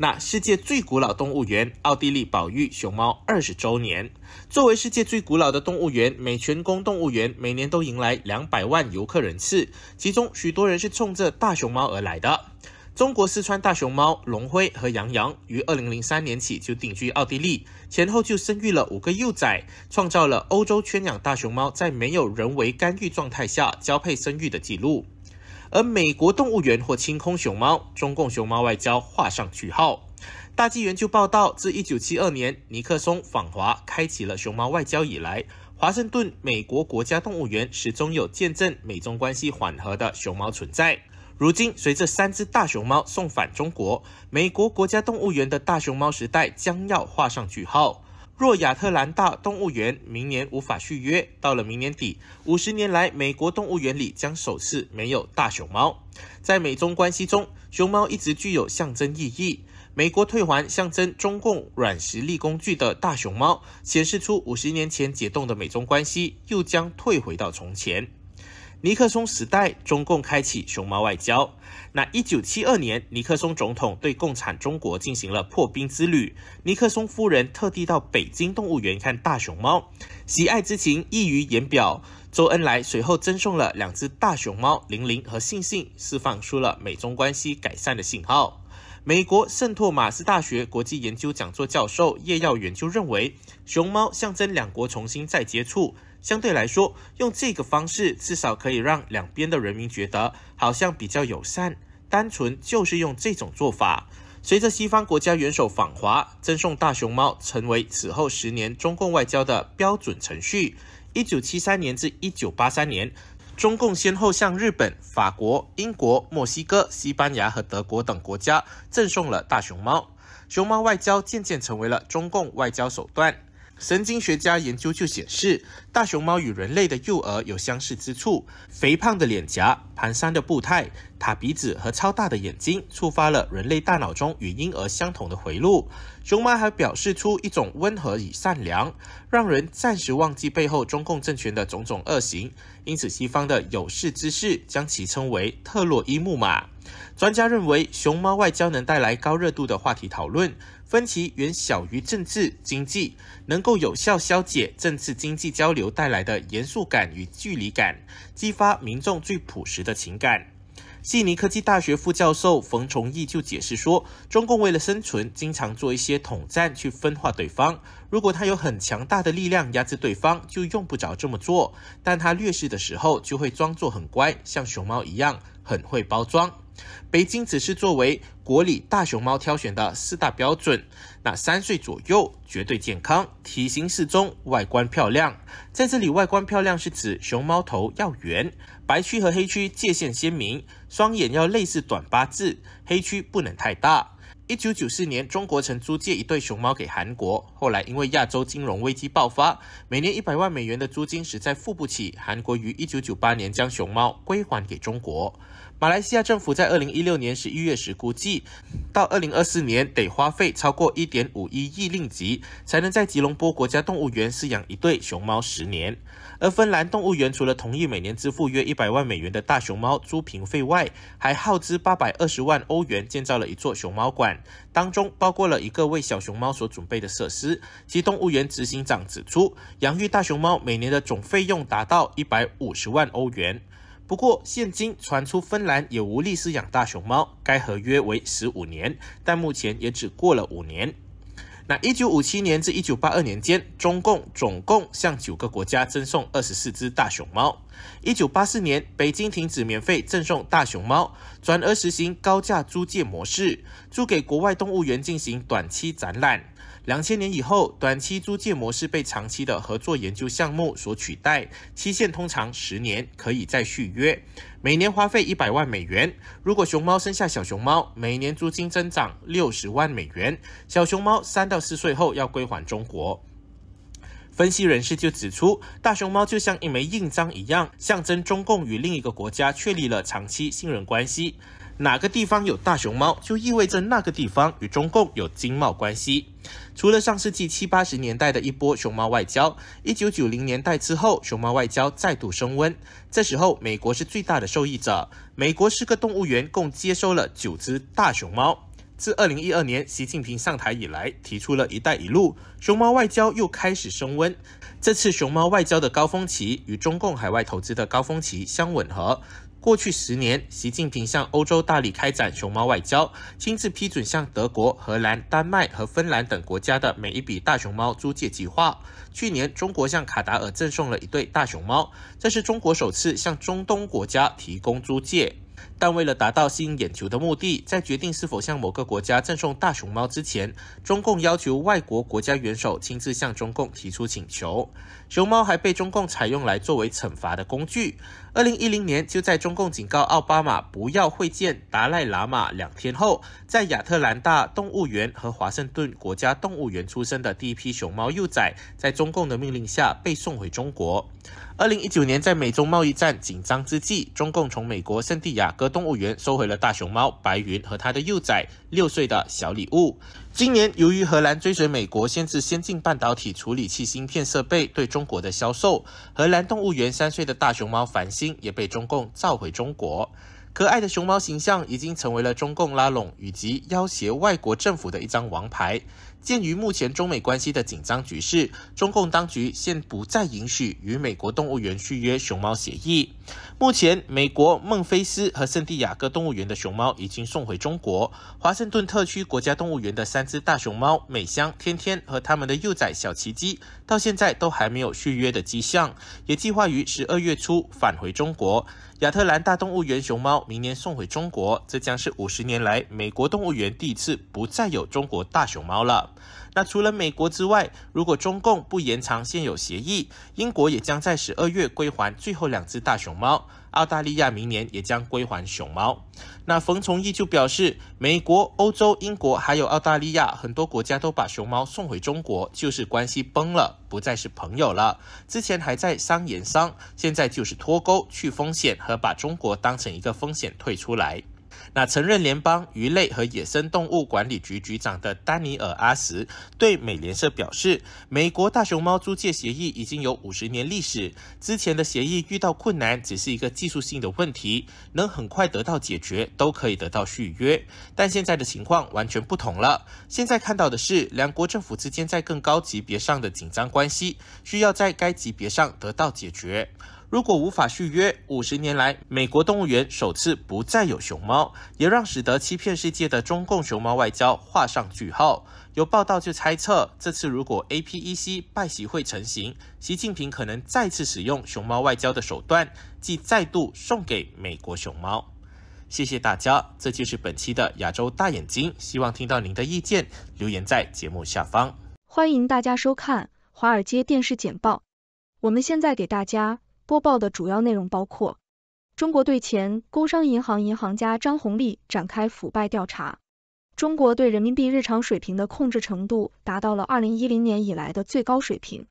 那世界最古老动物园——奥地利保育熊猫二十周年。作为世界最古老的动物园，美泉宫动物园每年都迎来两百万游客人次，其中许多人是冲着大熊猫而来的。中国四川大熊猫龙辉和杨洋于二零零三年起就定居奥地利，前后就生育了五个幼崽，创造了欧洲圈养大熊猫在没有人为干预状态下交配生育的记录。而美国动物园或清空熊猫，中共熊猫外交画上句号。大纪元就报道，自一九七二年尼克松访华开启了熊猫外交以来，华盛顿美国国家动物园始终有见证美中关系缓和的熊猫存在。如今，随着三只大熊猫送返中国，美国国家动物园的大熊猫时代将要画上句号。若亚特兰大动物园明年无法续约，到了明年底，五十年来美国动物园里将首次没有大熊猫。在美中关系中，熊猫一直具有象征意义。美国退还象征中共软实力工具的大熊猫，显示出五十年前解冻的美中关系又将退回到从前。尼克松时代，中共开启熊猫外交。那一九七二年，尼克松总统对共产中国进行了破冰之旅，尼克松夫人特地到北京动物园看大熊猫，喜爱之情溢于言表。周恩来随后赠送了两只大熊猫玲玲和信信，释放出了美中关系改善的信号。美国圣托马斯大学国际研究讲座教授叶耀元就认为，熊猫象征两国重新再接触，相对来说，用这个方式至少可以让两边的人民觉得好像比较友善。单纯就是用这种做法。随着西方国家元首访华，赠送大熊猫成为此后十年中共外交的标准程序。一九七三年至一九八三年，中共先后向日本、法国、英国、墨西哥、西班牙和德国等国家赠送了大熊猫，熊猫外交渐渐成为了中共外交手段。神经学家研究就显示，大熊猫与人类的幼儿有相似之处：肥胖的脸颊、蹒跚的步态、塌鼻子和超大的眼睛，触发了人类大脑中与婴儿相同的回路。熊猫还表示出一种温和与善良，让人暂时忘记背后中共政权的种种恶行。因此，西方的有识之士将其称为“特洛伊木马”。专家认为，熊猫外交能带来高热度的话题讨论。分歧远小于政治经济，能够有效消解政治经济交流带来的严肃感与距离感，激发民众最朴实的情感。悉尼科技大学副教授冯崇义就解释说：“中共为了生存，经常做一些统战去分化对方。如果他有很强大的力量压制对方，就用不着这么做。但他劣势的时候，就会装作很乖，像熊猫一样，很会包装。北京只是作为。”国里大熊猫挑选的四大标准：那三岁左右，绝对健康，体型适中，外观漂亮。在这里，外观漂亮是指熊猫头要圆，白区和黑区界限鲜明，双眼要类似短八字，黑区不能太大。一九九四年，中国曾租借一对熊猫给韩国，后来因为亚洲金融危机爆发，每年一百万美元的租金实在付不起，韩国于一九九八年将熊猫归还给中国。马来西亚政府在二零一六年十一月时估计，到二零二四年得花费超过一点五一亿令吉，才能在吉隆坡国家动物园饲养一对熊猫十年。而芬兰动物园除了同意每年支付约一百万美元的大熊猫租凭费外，还耗资八百二十万欧元建造了一座熊猫馆，当中包括了一个为小熊猫所准备的设施。其动物园执行长指出，养育大熊猫每年的总费用达到一百五十万欧元。不过，现今传出芬兰也无力饲养大熊猫，该合约为十五年，但目前也只过了五年。那一九五七年至一九八二年间，中共总共向九个国家赠送二十四只大熊猫。一九八四年，北京停止免费赠送大熊猫，转而实行高价租借模式，租给国外动物园进行短期展览。两千年以后，短期租借模式被长期的合作研究项目所取代，期限通常十年，可以再续约，每年花费一百万美元。如果熊猫生下小熊猫，每年租金增长六十万美元。小熊猫三到四岁后要归还中国。分析人士就指出，大熊猫就像一枚印章一样，象征中共与另一个国家确立了长期信任关系。哪个地方有大熊猫，就意味着那个地方与中共有经贸关系。除了上世纪七八十年代的一波熊猫外交，一九九零年代之后，熊猫外交再度升温。这时候，美国是最大的受益者。美国是个动物园共接收了九只大熊猫。自二零一二年习近平上台以来，提出了一带一路，熊猫外交又开始升温。这次熊猫外交的高峰期与中共海外投资的高峰期相吻合。过去十年，习近平向欧洲大力开展熊猫外交，亲自批准向德国、荷兰、丹麦和芬兰等国家的每一笔大熊猫租借计划。去年，中国向卡达尔赠送了一对大熊猫，这是中国首次向中东国家提供租借。但为了达到吸引眼球的目的，在决定是否向某个国家赠送大熊猫之前，中共要求外国国家元首亲自向中共提出请求。熊猫还被中共采用来作为惩罚的工具。二零一零年，就在中共警告奥巴马不要会见达赖喇嘛两天后，在亚特兰大动物园和华盛顿国家动物园出生的第一批熊猫幼崽，在中共的命令下被送回中国。二零一九年，在美中贸易战紧张之际，中共从美国圣地亚哥。动物园收回了大熊猫白云和它的幼崽六岁的小礼物。今年，由于荷兰追随美国限制先进半导体处理器芯片设备对中国的销售，荷兰动物园三岁的大熊猫繁星也被中共召回中国。可爱的熊猫形象已经成为了中共拉拢以及要挟外国政府的一张王牌。鉴于目前中美关系的紧张局势，中共当局现不再允许与美国动物园续约熊猫协议。目前，美国孟菲斯和圣地亚哥动物园的熊猫已经送回中国。华盛顿特区国家动物园的三只大熊猫美香、天天和他们的幼崽小奇迹，到现在都还没有续约的迹象，也计划于十二月初返回中国。亚特兰大动物园熊猫明年送回中国，这将是五十年来美国动物园第一次不再有中国大熊猫了。那除了美国之外，如果中共不延长现有协议，英国也将在十二月归还最后两只大熊猫，澳大利亚明年也将归还熊猫。那冯崇义就表示，美国、欧洲、英国还有澳大利亚很多国家都把熊猫送回中国，就是关系崩了，不再是朋友了。之前还在商言商，现在就是脱钩、去风险和把中国当成一个风险退出来。那曾任联邦鱼类和野生动物管理局局长的丹尼尔·阿什对美联社表示：“美国大熊猫租借协议已经有五十年历史，之前的协议遇到困难只是一个技术性的问题，能很快得到解决，都可以得到续约。但现在的情况完全不同了。现在看到的是两国政府之间在更高级别上的紧张关系，需要在该级别上得到解决。”如果无法续约，五十年来美国动物园首次不再有熊猫，也让使得欺骗世界的中共熊猫外交画上句号。有报道就猜测，这次如果 APEC 拜席会成型，习近平可能再次使用熊猫外交的手段，即再度送给美国熊猫。谢谢大家，这就是本期的亚洲大眼睛，希望听到您的意见，留言在节目下方。欢迎大家收看《华尔街电视简报》，我们现在给大家。播报的主要内容包括：中国对前工商银行银行家张红利展开腐败调查；中国对人民币日常水平的控制程度达到了二零一零年以来的最高水平；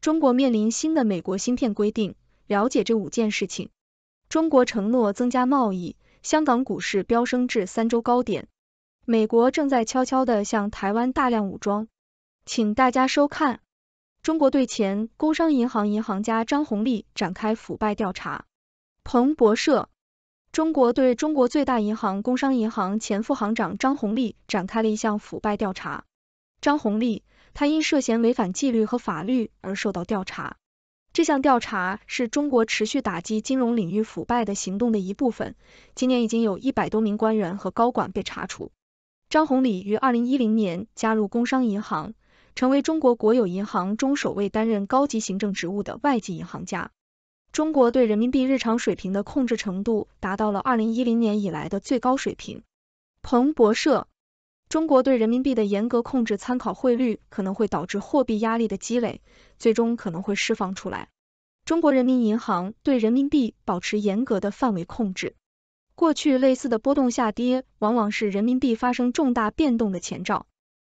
中国面临新的美国芯片规定，了解这五件事情；中国承诺增加贸易；香港股市飙升至三周高点；美国正在悄悄的向台湾大量武装。请大家收看。中国对前工商银行银行家张红利展开腐败调查。彭博社，中国对中国最大银行工商银行前副行长张红利展开了一项腐败调查。张红利，他因涉嫌违反纪律和法律而受到调查。这项调查是中国持续打击金融领域腐败的行动的一部分。今年已经有一百多名官员和高管被查处。张红利于二零一零年加入工商银行。成为中国国有银行中首位担任高级行政职务的外籍银行家。中国对人民币日常水平的控制程度达到了二零一零年以来的最高水平。彭博社，中国对人民币的严格控制参考汇率可能会导致货币压力的积累，最终可能会释放出来。中国人民银行对人民币保持严格的范围控制。过去类似的波动下跌往往是人民币发生重大变动的前兆。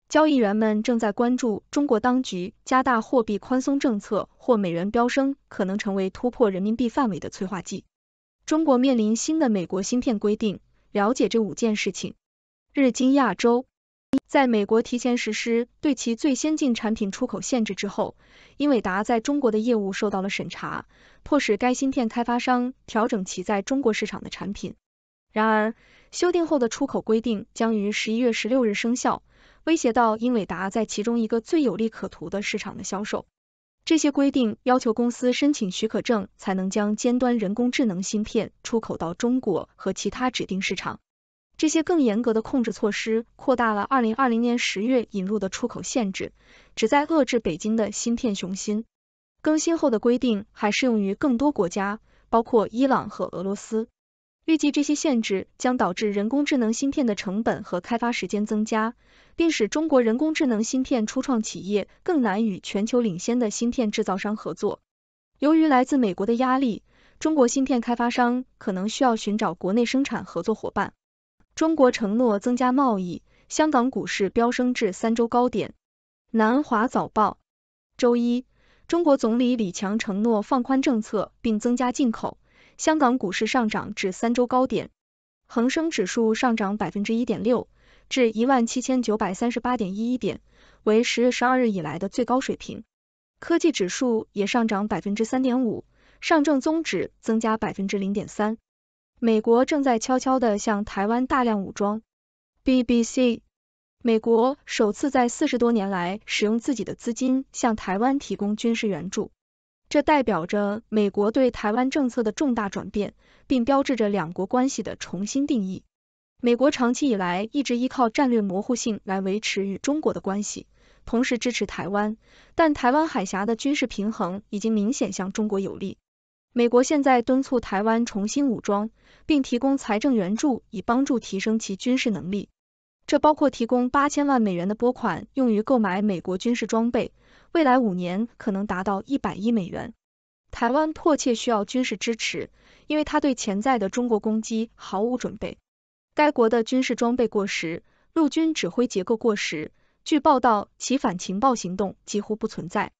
交易员们正在关注中国当局加大货币宽松政策，或美元飙升可能成为突破人民币范围的催化剂。中国面临新的美国芯片规定，了解这五件事情。日经亚洲，在美国提前实施对其最先进产品出口限制之后，英伟达在中国的业务受到了审查，迫使该芯片开发商调整其在中国市场的产品。然而，修订后的出口规定将于十一月十六日生效。威胁到英伟达在其中一个最有利可图的市场的销售。这些规定要求公司申请许可证才能将尖端人工智能芯片出口到中国和其他指定市场。这些更严格的控制措施扩大了二零二零年十月引入的出口限制，旨在遏制北京的芯片雄心。更新后的规定还适用于更多国家，包括伊朗和俄罗斯。预计这些限制将导致人工智能芯片的成本和开发时间增加，并使中国人工智能芯片初创企业更难与全球领先的芯片制造商合作。由于来自美国的压力，中国芯片开发商可能需要寻找国内生产合作伙伴。中国承诺增加贸易，香港股市飙升至三周高点。南华早报周一，中国总理李强承诺放宽政策并增加进口。香港股市上涨至三周高点，恒生指数上涨百分之一点六，至一万七千九百三十八点一一点，为十月十二日以来的最高水平。科技指数也上涨百分之三点五，上证综指增加百分之零点三。美国正在悄悄地向台湾大量武装。BBC，美国首次在四十多年来使用自己的资金向台湾提供军事援助。这代表着美国对台湾政策的重大转变，并标志着两国关系的重新定义。美国长期以来一直依靠战略模糊性来维持与中国的关系，同时支持台湾。但台湾海峡的军事平衡已经明显向中国有利。美国现在敦促台湾重新武装，并提供财政援助以帮助提升其军事能力。这包括提供八千万美元的拨款，用于购买美国军事装备。未来五年可能达到一百亿美元。台湾迫切需要军事支持，因为它对潜在的中国攻击毫无准备。该国的军事装备过时，陆军指挥结构过时。据报道，其反情报行动几乎不存在。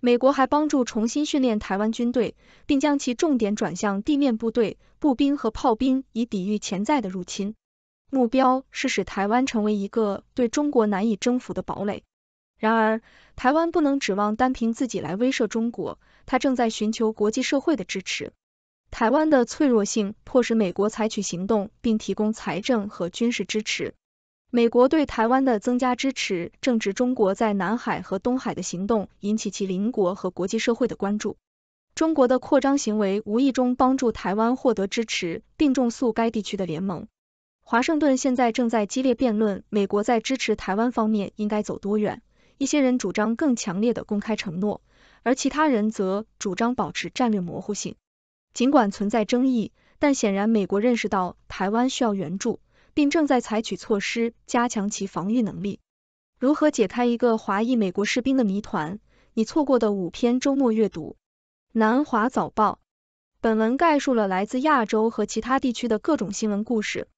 美国还帮助重新训练台湾军队，并将其重点转向地面部队、步兵和炮兵，以抵御潜在的入侵。目标是使台湾成为一个对中国难以征服的堡垒。然而，台湾不能指望单凭自己来威慑中国，他正在寻求国际社会的支持。台湾的脆弱性迫使美国采取行动并提供财政和军事支持。美国对台湾的增加支持，正值中国在南海和东海的行动引起其邻国和国际社会的关注。中国的扩张行为无意中帮助台湾获得支持，并重塑该地区的联盟。华盛顿现在正在激烈辩论，美国在支持台湾方面应该走多远。一些人主张更强烈的公开承诺，而其他人则主张保持战略模糊性。尽管存在争议，但显然美国认识到台湾需要援助，并正在采取措施加强其防御能力。如何解开一个华裔美国士兵的谜团？你错过的五篇周末阅读。南华早报。本文概述了来自亚洲和其他地区的各种新闻故事。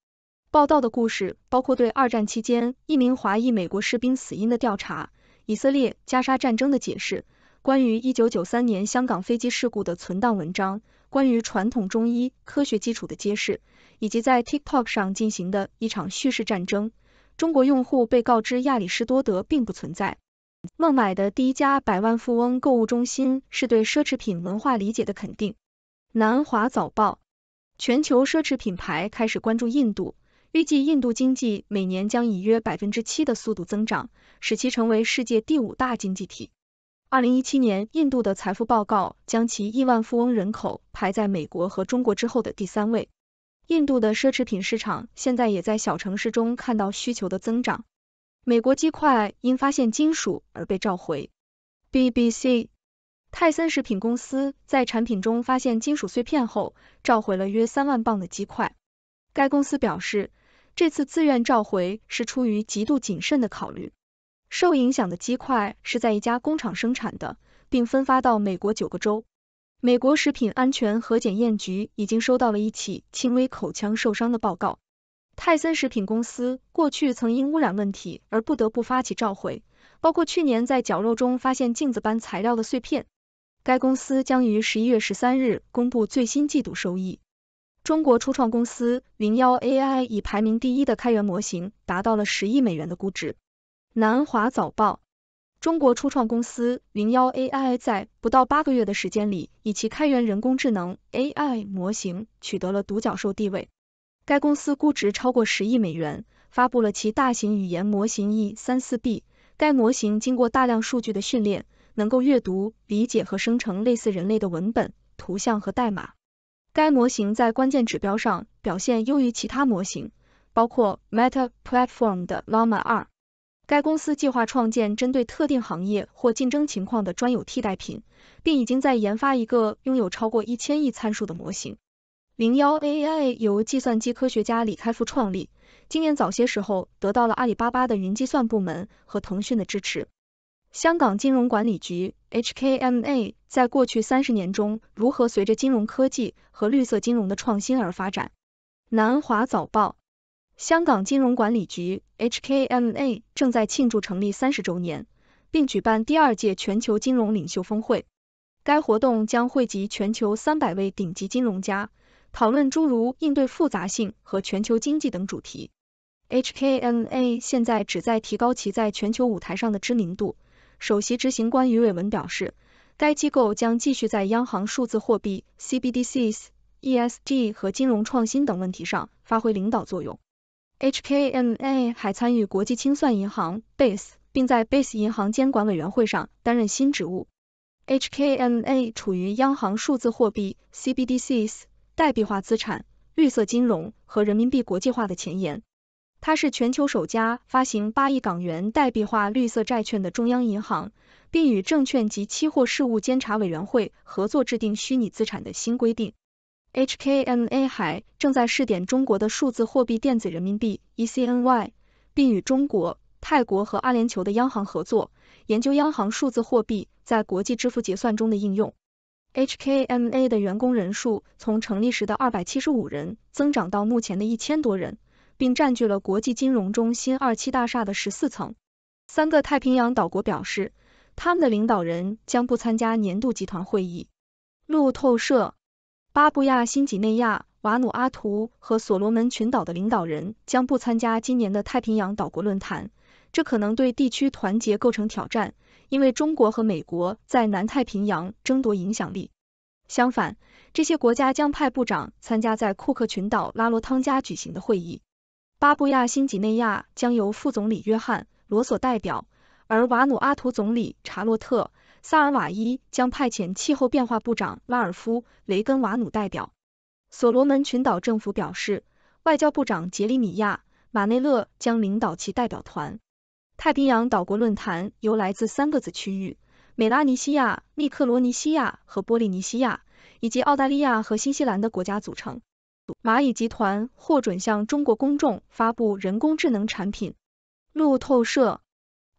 报道的故事包括对二战期间一名华裔美国士兵死因的调查。以色列加沙战争的解释，关于一九九三年香港飞机事故的存档文章，关于传统中医科学基础的揭示，以及在 TikTok 上进行的一场叙事战争。中国用户被告知亚里士多德并不存在。孟买的第一家百万富翁购物中心是对奢侈品文化理解的肯定。南华早报：全球奢侈品牌开始关注印度。预计印度经济每年将以约百分之七的速度增长，使其成为世界第五大经济体。二零一七年，印度的财富报告将其亿万富翁人口排在美国和中国之后的第三位。印度的奢侈品市场现在也在小城市中看到需求的增长。美国鸡块因发现金属而被召回。BBC，泰森食品公司在产品中发现金属碎片后，召回了约三万磅的鸡块。该公司表示。这次自愿召回是出于极度谨慎的考虑。受影响的鸡块是在一家工厂生产的，并分发到美国九个州。美国食品安全和检验局已经收到了一起轻微口腔受伤的报告。泰森食品公司过去曾因污染问题而不得不发起召回，包括去年在绞肉中发现镜子般材料的碎片。该公司将于十一月十三日公布最新季度收益。中国初创公司零幺 AI 以排名第一的开源模型，达到了十亿美元的估值。南华早报：中国初创公司零幺 AI 在不到八个月的时间里，以其开源人工智能 AI 模型取得了独角兽地位。该公司估值超过十亿美元，发布了其大型语言模型 E 三四 B。该模型经过大量数据的训练，能够阅读、理解和生成类似人类的文本、图像和代码。该模型在关键指标上表现优于其他模型，包括 Meta Platform 的 Llama 2。该公司计划创建针对特定行业或竞争情况的专有替代品，并已经在研发一个拥有超过一千亿参数的模型。零幺 AI 由计算机科学家李开复创立，今年早些时候得到了阿里巴巴的云计算部门和腾讯的支持。香港金融管理局 （HKMA） 在过去三十年中如何随着金融科技和绿色金融的创新而发展？南华早报：香港金融管理局 （HKMA） 正在庆祝成立三十周年，并举办第二届全球金融领袖峰会。该活动将汇集全球三百位顶级金融家，讨论诸如应对复杂性和全球经济等主题。HKMA 现在旨在提高其在全球舞台上的知名度。首席执行官于伟文表示，该机构将继续在央行数字货币 （CBDCs）、ESG 和金融创新等问题上发挥领导作用。HKMA 还参与国际清算银行 （Bas） 并在 Bas 银行监管委员会上担任新职务。HKMA 处于央行数字货币 （CBDCs）、代币化资产、绿色金融和人民币国际化的前沿。它是全球首家发行八亿港元代币化绿色债券的中央银行，并与证券及期货事务监察委员会合作制定虚拟资产的新规定。HKMA 还正在试点中国的数字货币电子人民币 eCNY，并与中国、泰国和阿联酋的央行合作研究央行数字货币在国际支付结算中的应用。HKMA 的员工人数从成立时的二百七十五人增长到目前的一千多人。并占据了国际金融中心二期大厦的十四层。三个太平洋岛国表示，他们的领导人将不参加年度集团会议。路透社，巴布亚新几内亚、瓦努阿图和所罗门群岛的领导人将不参加今年的太平洋岛国论坛，这可能对地区团结构成挑战，因为中国和美国在南太平洋争夺影响力。相反，这些国家将派部长参加在库克群岛拉罗汤加举行的会议。巴布亚新几内亚将由副总理约翰·罗索代表，而瓦努阿图总理查洛特·萨尔瓦伊将派遣气候变化部长拉尔夫·雷根瓦努代表。所罗门群岛政府表示，外交部长杰里米亚·马内勒将领导其代表团。太平洋岛国论坛由来自三个子区域——美拉尼西亚、密克罗尼西亚和波利尼西亚，以及澳大利亚和新西兰的国家组成。蚂蚁集团获准向中国公众发布人工智能产品。路透社，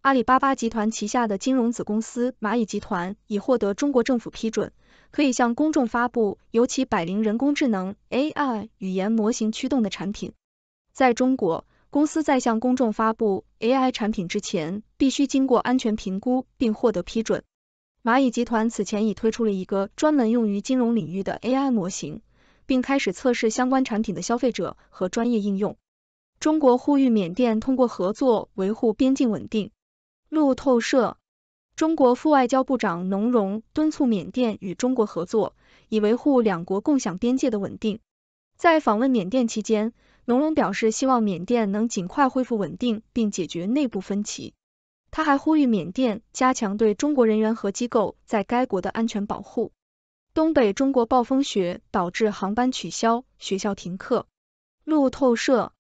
阿里巴巴集团旗下的金融子公司蚂蚁集团已获得中国政府批准，可以向公众发布由其百灵人工智能 AI 语言模型驱动的产品。在中国，公司在向公众发布 AI 产品之前，必须经过安全评估并获得批准。蚂蚁集团此前已推出了一个专门用于金融领域的 AI 模型。并开始测试相关产品的消费者和专业应用。中国呼吁缅甸通过合作维护边境稳定。路透社，中国副外交部长农荣敦促缅甸与中国合作，以维护两国共享边界的稳定。在访问缅甸期间，农荣表示希望缅甸能尽快恢复稳定并解决内部分歧。他还呼吁缅甸加强对中国人员和机构在该国的安全保护。东北中国暴风雪导致航班取消、学校停课。路透社：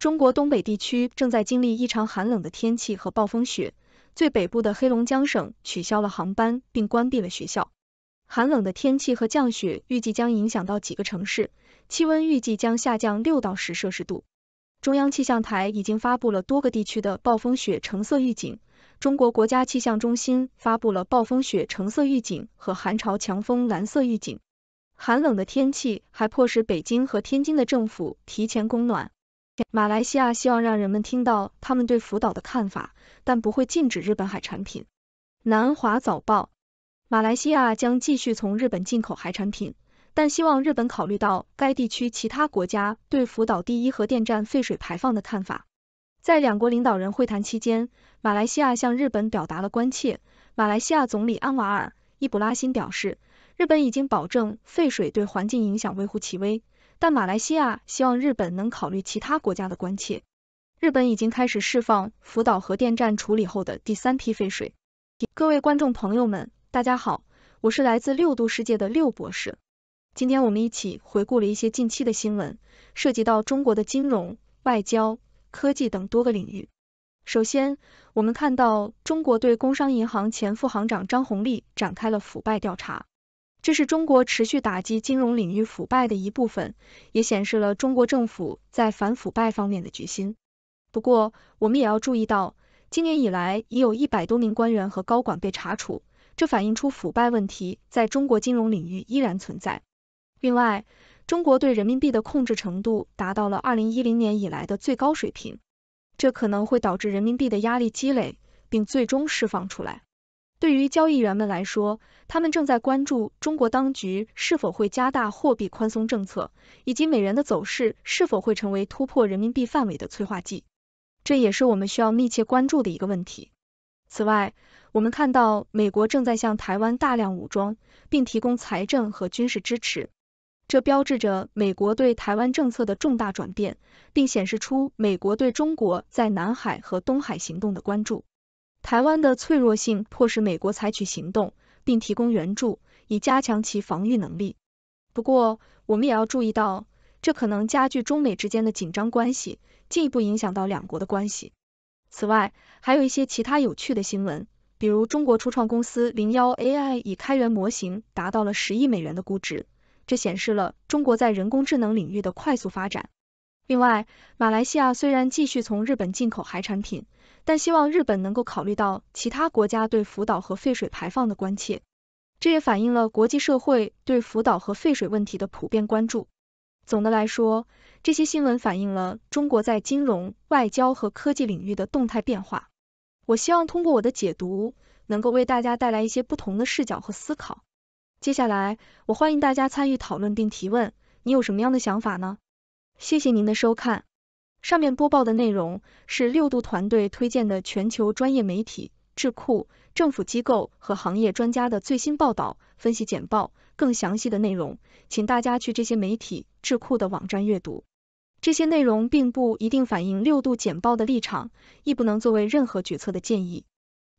中国东北地区正在经历异常寒冷的天气和暴风雪，最北部的黑龙江省取消了航班并关闭了学校。寒冷的天气和降雪预计将影响到几个城市，气温预计将下降六到十摄氏度。中央气象台已经发布了多个地区的暴风雪橙色预警。中国国家气象中心发布了暴风雪橙色预警和寒潮强风蓝色预警。寒冷的天气还迫使北京和天津的政府提前供暖。马来西亚希望让人们听到他们对福岛的看法，但不会禁止日本海产品。南华早报：马来西亚将继续从日本进口海产品，但希望日本考虑到该地区其他国家对福岛第一核电站废水排放的看法。在两国领导人会谈期间，马来西亚向日本表达了关切。马来西亚总理安瓦尔·伊布拉欣表示，日本已经保证废水对环境影响微乎其微，但马来西亚希望日本能考虑其他国家的关切。日本已经开始释放福岛核电站处理后的第三批废水。各位观众朋友们，大家好，我是来自六度世界的六博士。今天我们一起回顾了一些近期的新闻，涉及到中国的金融、外交。科技等多个领域。首先，我们看到中国对工商银行前副行长张红丽展开了腐败调查，这是中国持续打击金融领域腐败的一部分，也显示了中国政府在反腐败方面的决心。不过，我们也要注意到，今年以来已有一百多名官员和高管被查处，这反映出腐败问题在中国金融领域依然存在。另外，中国对人民币的控制程度达到了二零一零年以来的最高水平，这可能会导致人民币的压力积累，并最终释放出来。对于交易员们来说，他们正在关注中国当局是否会加大货币宽松政策，以及美元的走势是否会成为突破人民币范围的催化剂。这也是我们需要密切关注的一个问题。此外，我们看到美国正在向台湾大量武装，并提供财政和军事支持。这标志着美国对台湾政策的重大转变，并显示出美国对中国在南海和东海行动的关注。台湾的脆弱性迫使美国采取行动，并提供援助，以加强其防御能力。不过，我们也要注意到，这可能加剧中美之间的紧张关系，进一步影响到两国的关系。此外，还有一些其他有趣的新闻，比如中国初创公司零幺 AI 以开源模型达到了十亿美元的估值。这显示了中国在人工智能领域的快速发展。另外，马来西亚虽然继续从日本进口海产品，但希望日本能够考虑到其他国家对福岛和废水排放的关切。这也反映了国际社会对福岛和废水问题的普遍关注。总的来说，这些新闻反映了中国在金融、外交和科技领域的动态变化。我希望通过我的解读，能够为大家带来一些不同的视角和思考。接下来，我欢迎大家参与讨论并提问。你有什么样的想法呢？谢谢您的收看。上面播报的内容是六度团队推荐的全球专业媒体、智库、政府机构和行业专家的最新报道、分析简报。更详细的内容，请大家去这些媒体、智库的网站阅读。这些内容并不一定反映六度简报的立场，亦不能作为任何决策的建议。